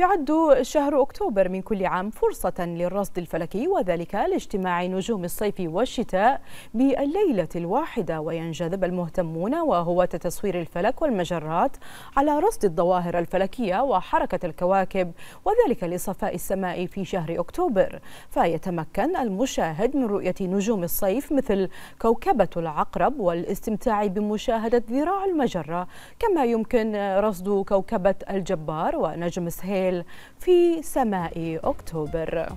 يعد شهر أكتوبر من كل عام فرصة للرصد الفلكي وذلك لاجتماع نجوم الصيف والشتاء بالليلة الواحدة وينجذب المهتمون وهو تتصوير الفلك والمجرات على رصد الظواهر الفلكية وحركة الكواكب وذلك لصفاء السماء في شهر أكتوبر فيتمكن المشاهد من رؤية نجوم الصيف مثل كوكبة العقرب والاستمتاع بمشاهدة ذراع المجرة كما يمكن رصد كوكبة الجبار ونجم سهيل الليل في سماء أكتوبر